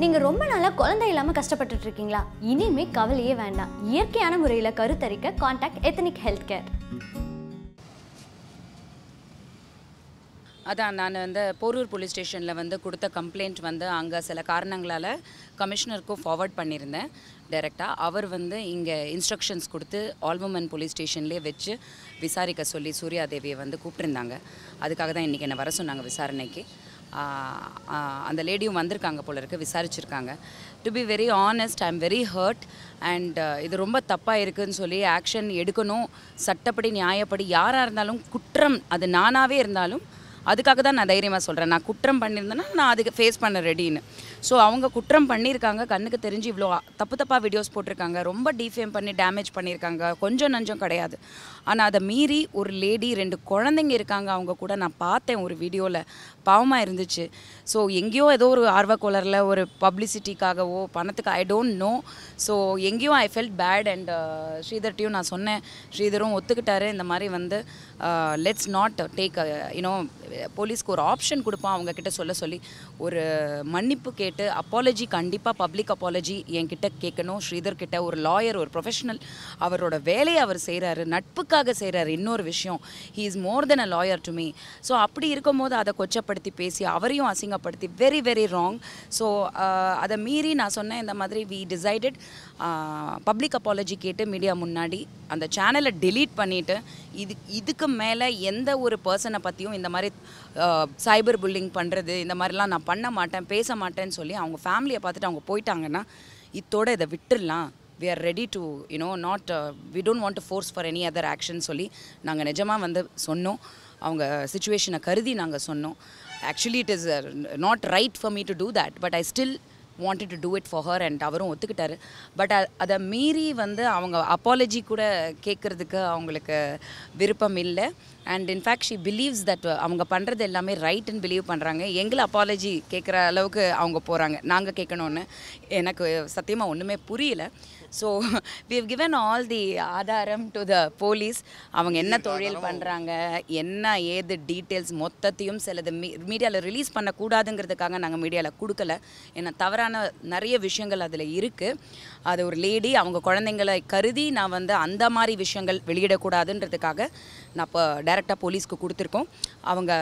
நீங்கள் ரொம்ப நாளாக குழந்தை இல்லாமல் கஷ்டப்பட்டுட்டு இருக்கீங்களா இனிமே கவலையே வேண்டாம் இயற்கையான முறையில் கருத்தரிக்க கான்டாக்ட் எத்தனிக் ஹெல்த் கேர் அதான் நான் வந்து போரூர் போலீஸ் ஸ்டேஷனில் வந்து கொடுத்த கம்ப்ளைண்ட் வந்து அங்கே சில காரணங்களால் கமிஷனருக்கும் ஃபார்வர்ட் பண்ணியிருந்தேன் டைரெக்டாக அவர் வந்து இங்கே இன்ஸ்ட்ரக்ஷன்ஸ் கொடுத்து ஆல் உமன் போலீஸ் ஸ்டேஷன்லேயே வச்சு விசாரிக்க சொல்லி சூர்யாதேவியை வந்து கூப்பிட்டுருந்தாங்க அதுக்காக தான் இன்றைக்கி என்னை வர சொன்னாங்க விசாரணைக்கு அந்த லேடியும் வந்திருக்காங்க போல இருக்குது விசாரிச்சிருக்காங்க to be very honest I am very hurt and இது ரொம்ப தப்பாக இருக்குதுன்னு சொல்லி ஆக்ஷன் எடுக்கணும் சட்டப்படி நியாயப்படி யாராக இருந்தாலும் குற்றம் அது நானாகவே இருந்தாலும் அதுக்காக தான் நான் தைரியமாக சொல்கிறேன் நான் குற்றம் பண்ணியிருந்தேன்னா நான் அதுக்கு ஃபேஸ் பண்ண ரெடின்னு ஸோ அவங்க குற்றம் பண்ணியிருக்காங்க கண்ணுக்கு தெரிஞ்சு இவ்வளோ தப்பு தப்பாக வீடியோஸ் போட்டிருக்காங்க ரொம்ப டீஃபேம் பண்ணி டேமேஜ் பண்ணியிருக்காங்க கொஞ்சம் நஞ்சம் கிடையாது ஆனால் அதை மீறி ஒரு லேடி ரெண்டு குழந்தைங்க இருக்காங்க அவங்க கூட நான் பார்த்தேன் ஒரு வீடியோவில் பாவமாக இருந்துச்சு ஸோ எங்கேயோ ஏதோ ஒரு ஆர்வக்கோளரில் ஒரு பப்ளிசிட்டிக்காகவோ பணத்துக்கு ஐ டோன்ட் நோ ஸோ எங்கேயோ I felt bad and uh, ஸ்ரீதர்ட்டையும் நான் சொன்னேன் ஸ்ரீதரும் ஒத்துக்கிட்டாரு இந்த மாதிரி வந்து லெட்ஸ் நாட் டேக் யூனோ போலீஸ்க்கு ஒரு ஆப்ஷன் கொடுப்பான் அவங்கக்கிட்ட சொல்ல சொல்லி ஒரு மன்னிப்பு கேட்டு அப்பாலஜி கண்டிப்பாக பப்ளிக் அப்பாலஜி என்கிட்ட கேட்கணும் ஸ்ரீதர் கிட்ட ஒரு லாயர் ஒரு ப்ரொஃபஷனல் அவரோட வேலையை அவர் செய்கிறாரு நட்புக்காக செய்கிறாரு இன்னொரு விஷயம் he is more then a lawyer to me so அப்படி இருக்கும் போது அதை கொச்சப்படுத்தி பேசி அவரையும் அசிங்கப்படுத்தி வெரி வெரி ராங் ஸோ அதை மீறி நான் சொன்னேன் இந்த மாதிரி வி டிசைடட் பப்ளிக் அப்பாலஜி கேட்டு மீடியா முன்னாடி அந்த சேனலை டெலீட் பண்ணிவிட்டு இது இதுக்கு மேலே எந்த ஒரு பர்சனை பற்றியும் இந்த மாதிரி சைபர் புல்லிங் பண்ணுறது இந்த மாதிரிலாம் நான் பண்ண மாட்டேன் பேச மாட்டேன்னு சொல்லி அவங்க ஃபேமிலியை பார்த்துட்டு அவங்க போயிட்டாங்கன்னா இதோட இதை விட்டுடலாம் we are ready to you know not we don't want to force for any other action சொல்லி நாங்கள் நிஜமாக வந்து சொன்னோம் அவங்க சுச்சுவேஷனை கருதி நாங்கள் சொன்னோம் actually it is not right for me to do that but I still wanted to do it for her and அவரும் ஒத்துக்கிட்டாரு பட் அதை மீறி வந்து அவங்க அப்பாலஜி கூட கேட்குறதுக்கு அவங்களுக்கு விருப்பம் இல்லை and in fact she believes that அவங்க பண்ணுறது எல்லாமே ரைட்டுன்னு பிலீவ் பண்ணுறாங்க எங்களை அப்பாலஜி கேட்குற அளவுக்கு அவங்க போகிறாங்க நாங்கள் கேட்கணுன்னு எனக்கு சத்தியமாக ஒன்றுமே புரியல so we given all the ஆதாரம் டு த போலீஸ் அவங்க என்ன தொழில் பண்ணுறாங்க என்ன ஏது டீட்டெயில்ஸ் மொத்தத்தையும் சிலது மீ மீடியாவில் ரிலீஸ் பண்ணக்கூடாதுங்கிறதுக்காக நாங்கள் மீடியாவில் கொடுக்கல ஏன்னா தவறான மாதிரியான நிறைய விஷயங்கள் அதில் இருக்குது அது ஒரு லேடி அவங்க குழந்தைங்களை கருதி நான் வந்து அந்த மாதிரி விஷயங்கள் வெளியிடக்கூடாதுன்றதுக்காக நான் இப்போ டைரெக்டாக போலீஸ்க்கு கொடுத்துருக்கோம் அவங்க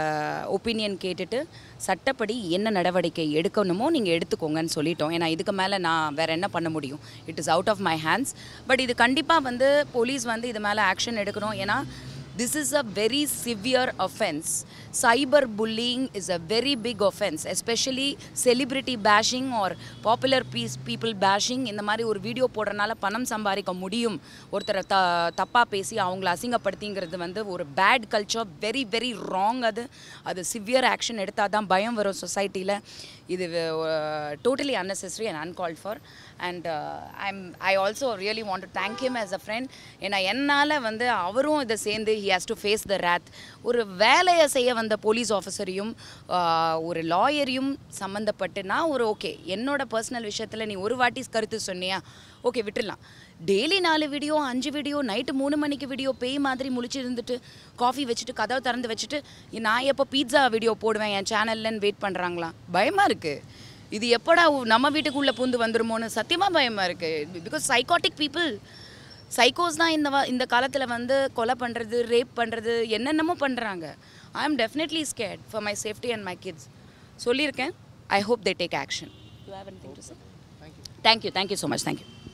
ஒப்பீனியன் கேட்டுட்டு சட்டப்படி என்ன நடவடிக்கை எடுக்கணுமோ நீங்கள் எடுத்துக்கோங்கன்னு சொல்லிட்டோம் ஏன்னா இதுக்கு மேலே நான் வேறு என்ன பண்ண முடியும் it is out of my hands but இது கண்டிப்பாக வந்து போலீஸ் வந்து இது மேலே ஆக்ஷன் எடுக்கணும் ஏன்னா this is a very severe offence cyber bullying is a very big big especially especially bashing are popular piece people bashing இந்த மாதிரி ஒரு வீடியோ போடுறனால பணம் சம்பாதிக்க முடியும் ஒருத்தரை த தப்பாக பேசி அவங்கள அசிங்கப்படுத்திங்கிறது வந்து ஒரு bad culture very very wrong அது அது சிவியர் ஆக்ஷன் எடுத்தால் தான் பயம் வரும் சொசைட்டியில் இது totally unnecessary and uncalled for and I am I also really want to thank him as a friend ஏன்னா என்னால் வந்து அவரும் இதை சேர்ந்து he has to face the wrath ஒரு வேலையை செய்ய வந்த போலீஸ் ஆஃபீஸரையும் ஒரு லாயரையும் சம்மந்தப்பட்டுனா ஒரு ஓகே என்னோட பர்சனல் விஷயத்தில் நீ ஒரு வாட்டி கருத்து சொன்னியா ஓகே விட்டுடலாம் டெய்லி நாலு வீடியோ அஞ்சு வீடியோ நைட்டு மூணு மணிக்கு வீடியோ பேய் மாதிரி முழிச்சிருந்துட்டு காஃபி வச்சுட்டு கதவை திறந்து வச்சுட்டு நான் எப்போ பீட்சா வீடியோ போடுவேன் என் சேனல்லன்னு வெயிட் பண்ணுறாங்களா பயமாக இருக்குது இது எப்படா நம்ம வீட்டுக்குள்ளே பூந்து வந்துருமோன்னு சத்தியமாக பயமாக இருக்குது பிகாஸ் சைக்காட்டிக் பீப்புள் சைக்கோஸ் தான் இந்த இந்த காலத்தில் வந்து கொலை பண்ணுறது ரேப் பண்ணுறது என்னென்னமோ பண்ணுறாங்க I am definitely scared for my safety and my kids சொல்லியிருக்கேன் I hope they take action you thank you thank you so much thank you